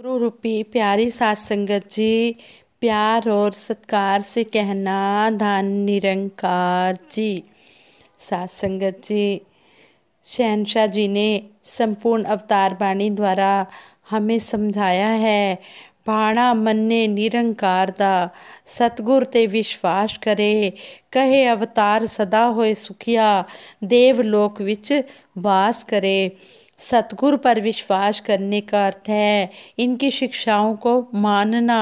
गुरु रूपी प्यारी सात संगत जी प्यार और सत्कार से कहना धन निरंकार जी सात संगत जी शहनशाह जी ने संपूर्ण अवतार बाणी द्वारा हमें समझाया है ਭਾਣਾ ਮੰਨੇ निरंकार ਦਾ ਸਤਗੁਰ ਤੇ ਵਿਸ਼ਵਾਸ ਕਰੇ ਕਹੇ ਅਵਤਾਰ ਸਦਾ ਹੋਏ ਸੁਖਿਆ ਦੇਵ ਲੋਕ ਵਿੱਚ ਵਾਸ ਕਰੇ सतगुरु पर विश्वास करने का अर्थ है इनकी शिक्षाओं को मानना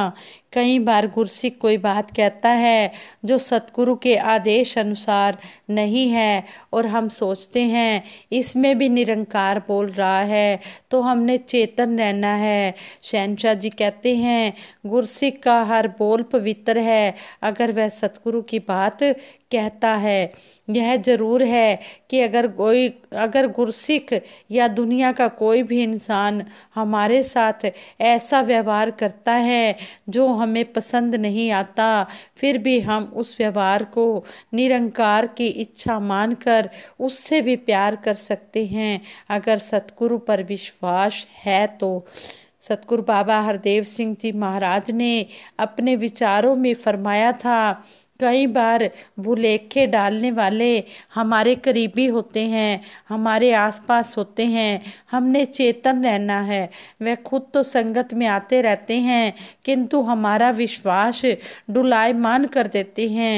कई बार गुरसिक कोई बात कहता है जो सतगुरु के आदेश अनुसार नहीं है और हम सोचते हैं इसमें भी निरंकार बोल रहा है तो हमने चेतन रहना है शहनशाह जी कहते हैं गुरसिक का हर बोल पवित्र है अगर वह सतगुरु की बात कहता है यह जरूर है कि अगर कोई अगर गुरसिख या दुनिया का कोई भी इंसान हमारे साथ ऐसा व्यवहार करता है जो हम हमें पसंद नहीं आता फिर भी हम उस व्यवहार को निरंकार की इच्छा मानकर उससे भी प्यार कर सकते हैं अगर सतगुरु पर विश्वास है तो सतगुरु बाबा हरदेव सिंह जी महाराज ने अपने विचारों में फरमाया था कई बार भुलेखे डालने वाले हमारे करीबी होते हैं हमारे आसपास होते हैं हमने चेतन रहना है वह खुद तो संगत में आते रहते हैं किंतु हमारा विश्वास डुलायमान कर देते हैं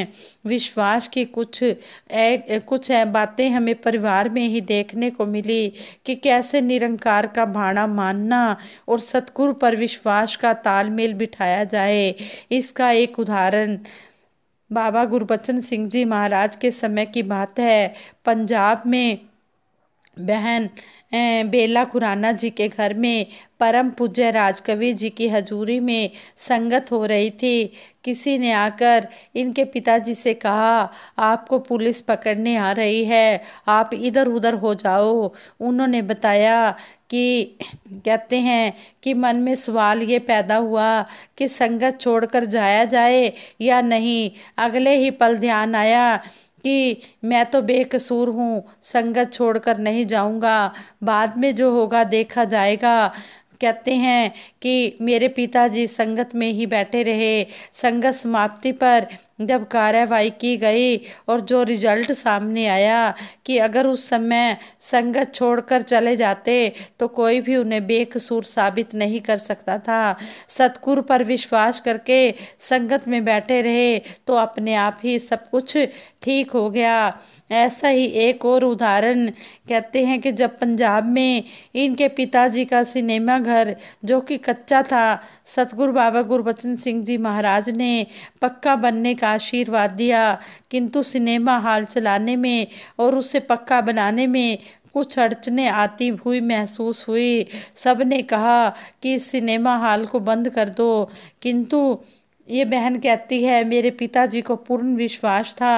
विश्वास की कुछ ए, कुछ बातें हमें परिवार में ही देखने को मिली कि कैसे निरंकार का भाड़ा मानना और सतगुरु पर विश्वास का तालमेल बिठाया जाए इसका एक उदाहरण बाबा गुरबचन सिंह जी महाराज के समय की बात है पंजाब में बहन बेला खुराना जी के घर में परम पूज्य राजकवि जी की हजूरी में संगत हो रही थी किसी ने आकर इनके पिताजी से कहा आपको पुलिस पकड़ने आ रही है आप इधर उधर हो जाओ उन्होंने बताया कि कहते हैं कि मन में सवाल ये पैदा हुआ कि संगत छोड़कर जाया जाए या नहीं अगले ही पल ध्यान आया कि मैं तो बेकसूर हूँ संगत छोड़कर नहीं जाऊँगा बाद में जो होगा देखा जाएगा कहते हैं कि मेरे पिताजी संगत में ही बैठे रहे संगत समाप्ति पर जब कार्रवाई की गई और जो रिजल्ट सामने आया कि अगर उस समय संगत छोड़कर चले जाते तो कोई भी उन्हें बेकसूर साबित नहीं कर सकता था सतगुरु पर विश्वास करके संगत में बैठे रहे तो अपने आप ही सब कुछ ठीक हो गया ऐसा ही एक और उदाहरण कहते हैं कि जब पंजाब में इनके पिताजी का सिनेमा घर जो कि कच्चा था सतगुरु बाबा गुरबचन सिंह जी महाराज ने पक्का बनने का का आशीर्वाद दिया किंतु सिनेमा हॉल चलाने में और उसे पक्का बनाने में कुछ अड़चने आती हुई महसूस हुई सब ने कहा कि सिनेमा हॉल को बंद कर दो किंतु ये बहन कहती है मेरे पिताजी को पूर्ण विश्वास था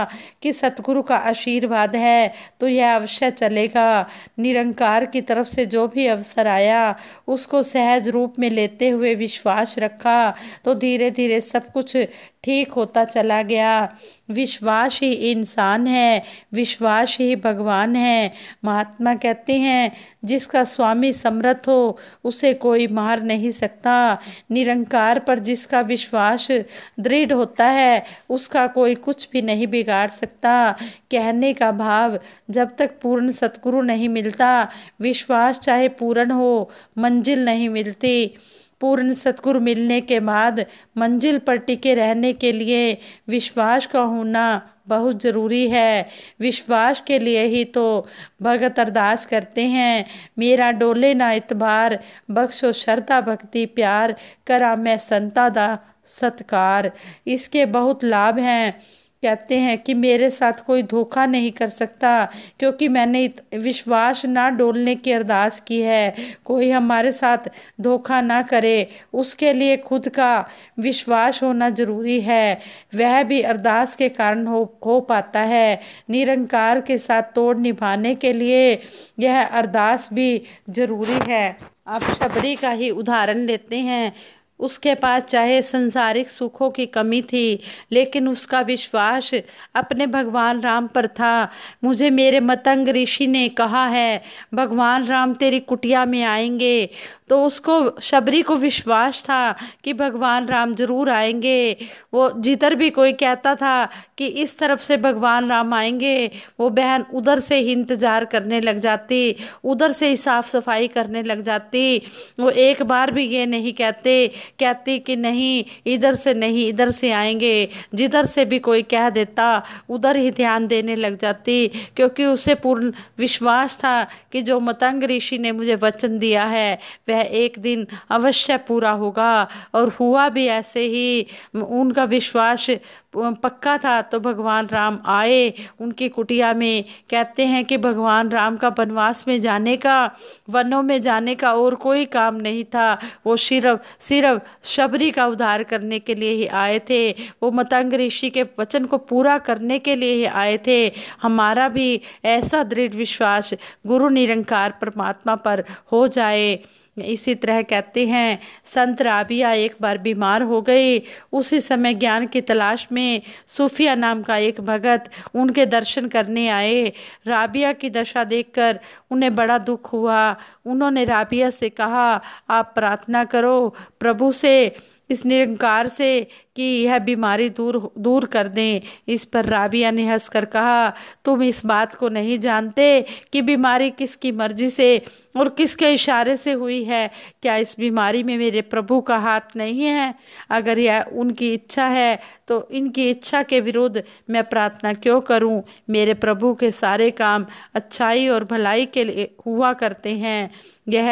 कि सतगुरु का आशीर्वाद है तो यह अवश्य चलेगा निरंकार की तरफ से जो भी अवसर आया उसको सहज रूप में लेते हुए विश्वास रखा तो धीरे धीरे सब कुछ ठीक होता चला गया विश्वास ही इंसान है विश्वास ही भगवान है महात्मा कहते हैं जिसका स्वामी समर्थ हो उसे कोई मार नहीं सकता निरंकार पर जिसका विश्वास दृढ़ होता है उसका कोई कुछ भी नहीं बिगाड़ सकता कहने का भाव जब तक पूर्ण सतगुरु नहीं मिलता विश्वास चाहे पूर्ण हो मंजिल नहीं मिलती पूर्ण सतगुरु मिलने के बाद मंजिल पर टिके रहने के लिए विश्वास का होना बहुत ज़रूरी है विश्वास के लिए ही तो भगत अरदास करते हैं मेरा डोले ना इतबार बख्शो श्रद्धा भक्ति प्यार करा मैं संता दा सत्कार इसके बहुत लाभ हैं कहते हैं कि मेरे साथ कोई धोखा नहीं कर सकता क्योंकि मैंने विश्वास ना डोलने की अरदास की है कोई हमारे साथ धोखा ना करे उसके लिए खुद का विश्वास होना जरूरी है वह भी अरदास के कारण हो हो पाता है निरंकार के साथ तोड़ निभाने के लिए यह अरदास भी जरूरी है अब शबरी का ही उदाहरण लेते हैं उसके पास चाहे संसारिक सुखों की कमी थी लेकिन उसका विश्वास अपने भगवान राम पर था मुझे मेरे मतंग ऋषि ने कहा है भगवान राम तेरी कुटिया में आएंगे तो उसको शबरी को विश्वास था कि भगवान राम जरूर आएंगे वो जिधर भी कोई कहता था कि इस तरफ से भगवान राम आएंगे वो बहन उधर से ही इंतज़ार करने लग जाती उधर से ही साफ़ सफाई करने लग जाती वो एक बार भी ये नहीं कहते कहती कि नहीं इधर से नहीं इधर से आएंगे जिधर से भी कोई कह देता उधर ही ध्यान देने लग जाती क्योंकि उसे पूर्ण विश्वास था कि जो मतंग ऋषि ने मुझे वचन दिया है वह एक दिन अवश्य पूरा होगा और हुआ भी ऐसे ही उनका विश्वास पक्का था तो भगवान राम आए उनकी कुटिया में कहते हैं कि भगवान राम का वनवास में जाने का वनों में जाने का और कोई काम नहीं था वो सिर्फ सिर्फ शबरी का उद्धार करने के लिए ही आए थे वो मतंग ऋषि के वचन को पूरा करने के लिए ही आए थे हमारा भी ऐसा दृढ़ विश्वास गुरु निरंकार परमात्मा पर हो जाए इसी तरह कहते हैं संत राबिया एक बार बीमार हो गए उसी समय ज्ञान की तलाश में सूफिया नाम का एक भगत उनके दर्शन करने आए राबिया की दशा देखकर उन्हें बड़ा दुख हुआ उन्होंने राबिया से कहा आप प्रार्थना करो प्रभु से इस निरंकार से कि यह बीमारी दूर दूर कर दें इस पर राबिया ने हंसकर कहा तुम इस बात को नहीं जानते कि बीमारी किसकी मर्जी से और किसके इशारे से हुई है क्या इस बीमारी में मेरे प्रभु का हाथ नहीं है अगर यह उनकी इच्छा है तो इनकी इच्छा के विरुद्ध मैं प्रार्थना क्यों करूं? मेरे प्रभु के सारे काम अच्छाई और भलाई के लिए हुआ करते हैं यह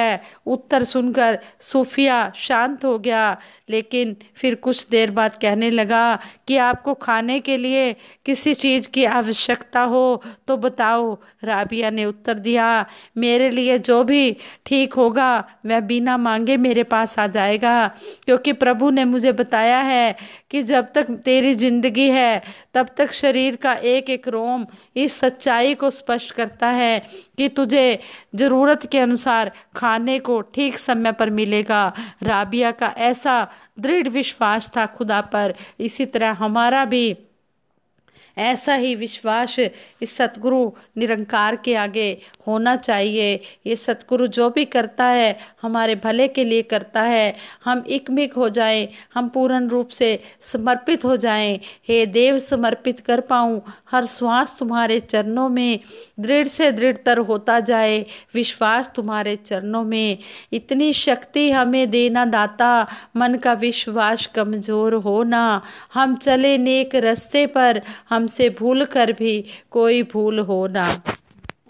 उत्तर सुनकर सूफिया शांत हो गया लेकिन फिर कुछ देर बाद कहने लगा कि आपको खाने के लिए किसी चीज़ की आवश्यकता हो तो बताओ राबिया ने उत्तर दिया मेरे लिए जो भी भी ठीक होगा वह बिना मांगे मेरे पास आ जाएगा क्योंकि प्रभु ने मुझे बताया है कि जब तक तेरी जिंदगी है तब तक शरीर का एक एक रोम इस सच्चाई को स्पष्ट करता है कि तुझे ज़रूरत के अनुसार खाने को ठीक समय पर मिलेगा राबिया का ऐसा दृढ़ विश्वास था खुदा पर इसी तरह हमारा भी ऐसा ही विश्वास इस सतगुरु निरंकार के आगे होना चाहिए ये सतगुरु जो भी करता है हमारे भले के लिए करता है हम इकमिक हो जाएं हम पूर्ण रूप से समर्पित हो जाएं हे देव समर्पित कर पाऊँ हर श्वास तुम्हारे चरणों में दृढ़ से दृढ़तर होता जाए विश्वास तुम्हारे चरणों में इतनी शक्ति हमें देना दाता मन का विश्वास कमज़ोर हो ना हम चले नेक रस्ते पर हम हमसे भूल कर भी कोई भूल हो ना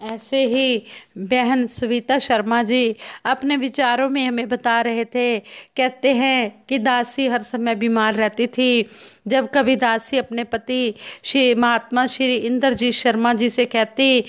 ऐसे ही बहन सुविता शर्मा जी अपने विचारों में हमें बता रहे थे कहते हैं कि दासी हर समय बीमार रहती थी जब कभी दासी अपने पति श्री महात्मा श्री इंद्रजीत शर्मा जी से कहती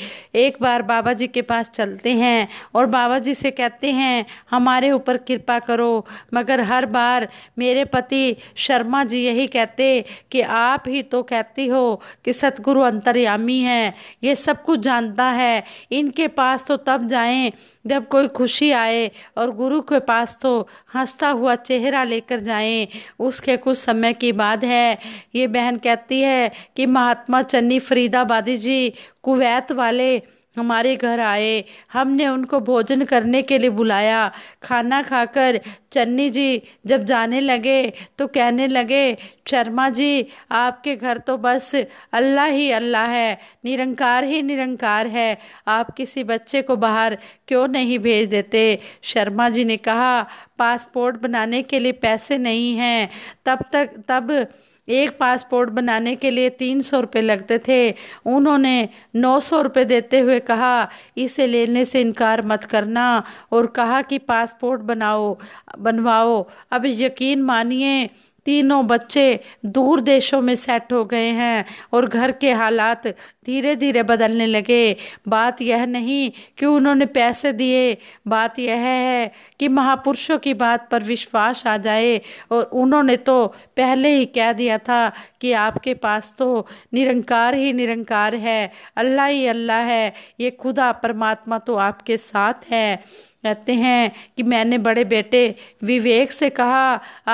एक बार बाबा जी के पास चलते हैं और बाबा जी से कहते हैं हमारे ऊपर कृपा करो मगर हर बार मेरे पति शर्मा जी यही कहते कि आप ही तो कहती हो कि सतगुरु अंतर्यामी है ये सब कुछ जानता है इनके पास तो तब जाएं जब कोई खुशी आए और गुरु के पास तो हंसता हुआ चेहरा लेकर जाएं उसके कुछ समय की बात है ये बहन कहती है कि महात्मा चन्नी फरीदाबादी जी कुवैत वाले हमारे घर आए हमने उनको भोजन करने के लिए बुलाया खाना खाकर चन्नी जी जब जाने लगे तो कहने लगे शर्मा जी आपके घर तो बस अल्लाह ही अल्लाह है निरंकार ही निरंकार है आप किसी बच्चे को बाहर क्यों नहीं भेज देते शर्मा जी ने कहा पासपोर्ट बनाने के लिए पैसे नहीं हैं तब तक तब एक पासपोर्ट बनाने के लिए तीन सौ रुपये लगते थे उन्होंने नौ सौ रुपये देते हुए कहा इसे लेने से इनकार मत करना और कहा कि पासपोर्ट बनाओ बनवाओ अब यकीन मानिए तीनों बच्चे दूर देशों में सेट हो गए हैं और घर के हालात धीरे धीरे बदलने लगे बात यह नहीं कि उन्होंने पैसे दिए बात यह है कि महापुरुषों की बात पर विश्वास आ जाए और उन्होंने तो पहले ही कह दिया था कि आपके पास तो निरंकार ही निरंकार है अल्लाह ही अल्लाह है ये खुदा परमात्मा तो आपके साथ है कहते हैं कि मैंने बड़े बेटे विवेक से कहा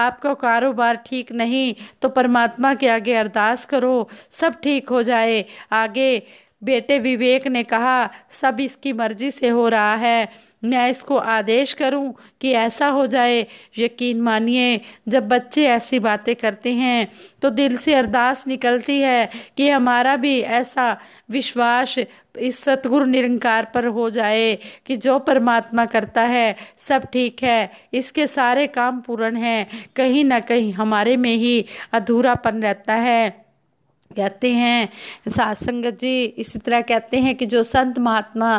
आपका कारोबार ठीक नहीं तो परमात्मा के आगे अरदास करो सब ठीक हो जाए आगे बेटे विवेक ने कहा सब इसकी मर्जी से हो रहा है मैं इसको आदेश करूं कि ऐसा हो जाए यकीन मानिए जब बच्चे ऐसी बातें करते हैं तो दिल से अरदास निकलती है कि हमारा भी ऐसा विश्वास इस सतगुरु निरंकार पर हो जाए कि जो परमात्मा करता है सब ठीक है इसके सारे काम पूर्ण हैं कहीं ना कहीं हमारे में ही अधूरापन रहता है कहते हैं सात संगत जी इसी तरह कहते हैं कि जो संत महात्मा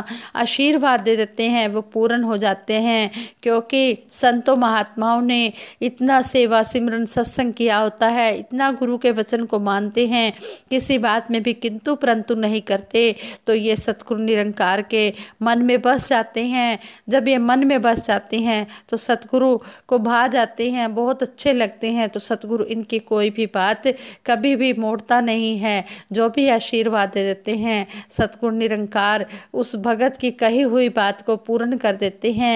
आशीर्वाद दे देते हैं वो पूर्ण हो जाते हैं क्योंकि संतों महात्माओं ने इतना सेवा सिमरन सत्संग किया होता है इतना गुरु के वचन को मानते हैं किसी बात में भी किंतु परंतु नहीं करते तो ये सतगुरु निरंकार के मन में बस जाते हैं जब ये मन में बस जाते हैं तो सतगुरु को भा जाते हैं बहुत अच्छे लगते हैं तो सतगुरु इनकी कोई भी बात कभी भी मोड़ता नहीं नहीं है जो भी आशीर्वाद दे देते हैं सतगुण निरंकार उस भगत की कही हुई बात को पूर्ण कर देते हैं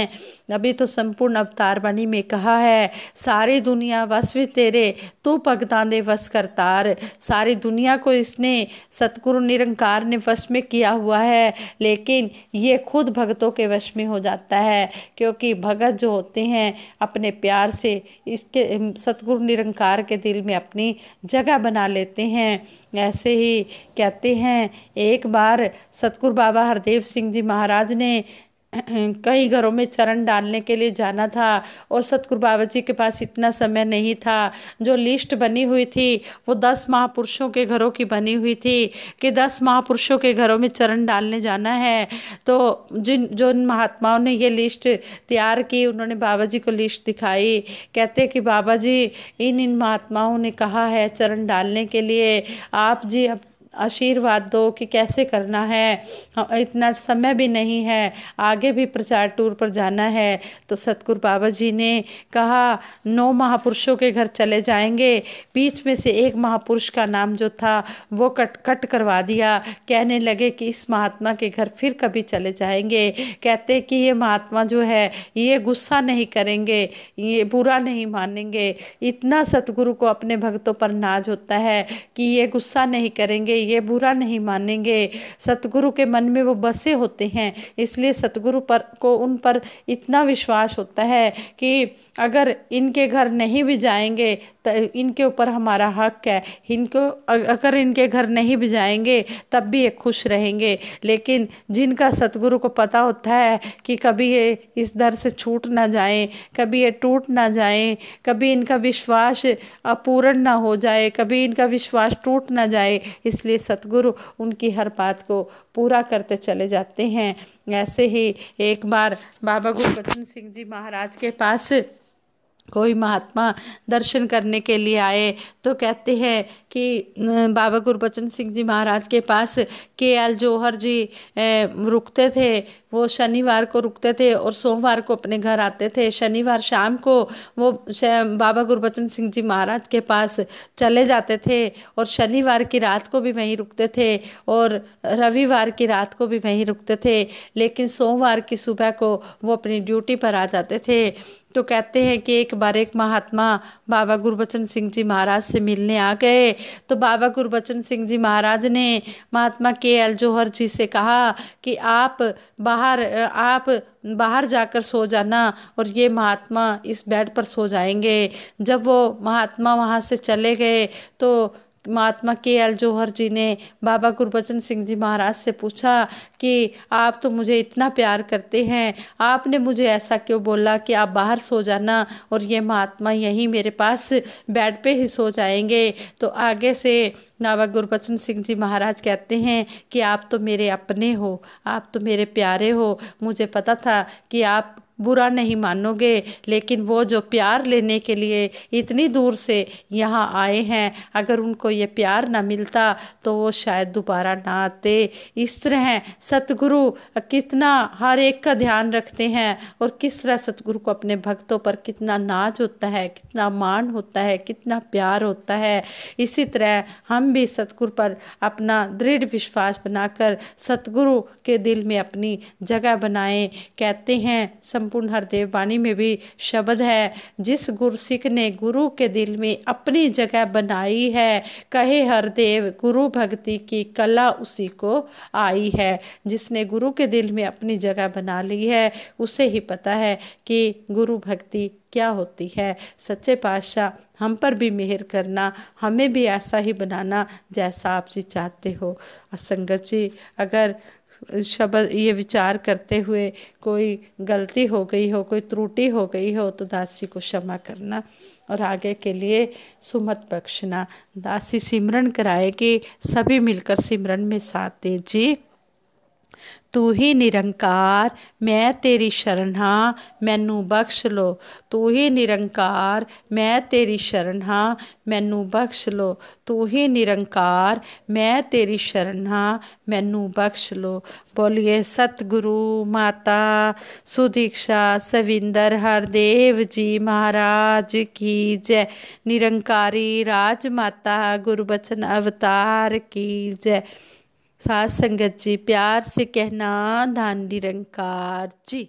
अभी तो संपूर्ण अवतार वाणी में कहा है सारी दुनिया वस भी तेरे तू भगता दे वस करतार सारी दुनिया को इसने सतगुरु निरंकार ने वश में किया हुआ है लेकिन ये खुद भगतों के वश में हो जाता है क्योंकि भगत जो होते हैं अपने प्यार से इसके सतगुरु निरंकार के दिल में अपनी जगह बना लेते हैं ऐसे ही कहते हैं एक बार सतगुरु बाबा हरदेव सिंह जी महाराज ने कई घरों में चरण डालने के लिए जाना था और सतगुरु बाबा जी के पास इतना समय नहीं था जो लिस्ट बनी हुई थी वो दस महापुरुषों के घरों की बनी हुई थी कि दस महापुरुषों के घरों में चरण डालने जाना है तो जिन जो इन महात्माओं ने ये लिस्ट तैयार की उन्होंने बाबा जी को लिस्ट दिखाई कहते कि बाबा जी इन इन महात्माओं ने कहा है चरण डालने के लिए आप जी अब आशीर्वाद दो कि कैसे करना है हाँ, इतना समय भी नहीं है आगे भी प्रचार टूर पर जाना है तो सतगुरु बाबा जी ने कहा नौ महापुरुषों के घर चले जाएंगे बीच में से एक महापुरुष का नाम जो था वो कट कट करवा दिया कहने लगे कि इस महात्मा के घर फिर कभी चले जाएंगे कहते कि ये महात्मा जो है ये गुस्सा नहीं करेंगे ये बुरा नहीं मानेंगे इतना सतगुरु को अपने भक्तों पर नाज होता है कि ये गुस्सा नहीं करेंगे ये बुरा नहीं मानेंगे सतगुरु के मन में वो बसे होते हैं इसलिए सतगुरु पर को उन पर इतना विश्वास होता है कि अगर इनके घर नहीं भी जाएंगे इनके ऊपर हमारा हक है इनको अगर इनके घर नहीं भी जाएंगे तब भी ये खुश रहेंगे लेकिन जिनका सतगुरु को पता होता है कि कभी ये इस दर से छूट ना जाए कभी ये टूट ना जाए कभी इनका विश्वास अपूर्ण ना हो जाए कभी इनका विश्वास टूट ना जाए इसलिए सतगुरु उनकी हर बात को पूरा करते चले जाते हैं ऐसे ही एक बार बाबा गुरबचन सिंह जी महाराज के पास कोई महात्मा दर्शन करने के लिए आए तो कहते हैं कि बाबा गुरबचन सिंह जी महाराज के पास के एल जौहर जी रुकते थे वो शनिवार को रुकते थे और सोमवार को अपने घर आते थे शनिवार शाम को वो बाबा गुरबचन सिंह जी महाराज के पास चले जाते थे और शनिवार की रात को भी वहीं रुकते थे और रविवार की रात को भी वहीं रुकते थे लेकिन सोमवार की सुबह को वो अपनी ड्यूटी पर आ जाते थे तो कहते हैं कि एक बार एक महात्मा बाबा गुरबचन सिंह जी महाराज से मिलने आ गए तो बाबा गुरबचन सिंह जी महाराज ने महात्मा के एल जौहर जी से कहा कि आप बाहर आप बाहर जाकर सो जाना और ये महात्मा इस बेड पर सो जाएंगे जब वो महात्मा वहाँ से चले गए तो महात्मा के एल जौहर जी ने बाबा गुरबचन सिंह जी महाराज से पूछा कि आप तो मुझे इतना प्यार करते हैं आपने मुझे ऐसा क्यों बोला कि आप बाहर सो जाना और ये महात्मा यहीं मेरे पास बेड पे ही सो जाएंगे तो आगे से बाबा गुरबचन सिंह जी महाराज कहते हैं कि आप तो मेरे अपने हो आप तो मेरे प्यारे हो मुझे पता था कि आप बुरा नहीं मानोगे लेकिन वो जो प्यार लेने के लिए इतनी दूर से यहाँ आए हैं अगर उनको ये प्यार ना मिलता तो वो शायद दोबारा ना आते इस तरह सतगुरु कितना हर एक का ध्यान रखते हैं और किस तरह सतगुरु को अपने भक्तों पर कितना नाच होता है कितना मान होता है कितना प्यार होता है इसी तरह हम भी सतगुरु पर अपना दृढ़ विश्वास बनाकर सतगुरु के दिल में अपनी जगह बनाएं कहते हैं सम संपूर्ण हरदेव वाणी में भी शब्द है जिस गुरसिख ने गुरु के दिल में अपनी जगह बनाई है कहे हरदेव गुरु भक्ति की कला उसी को आई है जिसने गुरु के दिल में अपनी जगह बना ली है उसे ही पता है कि गुरु भक्ति क्या होती है सच्चे पातशाह हम पर भी मेहर करना हमें भी ऐसा ही बनाना जैसा आप जी चाहते हो असंगत जी अगर शब्द ये विचार करते हुए कोई गलती हो गई हो कोई त्रुटि हो गई हो तो दासी को क्षमा करना और आगे के लिए सुमत बख्शना दासी सिमरन कराएगी सभी मिलकर सिमरन में साथ दे जी तू ही निरंकार मैं तेरी शरण हाँ मैनू बख्श लो तू ही निरंकार मैं तेरी शरण हाँ मैनू बख्श लो तू ही निरंकार मैं तेरी शरण हाँ मैनू बख्श लो बोलिए सतगुरु माता सुदीक्षा सविंदर हरदेव जी महाराज की जय निरंकारी राज माता गुरुबचन अवतार की जय सास संगत जी प्यार से कहना धान निरंकार जी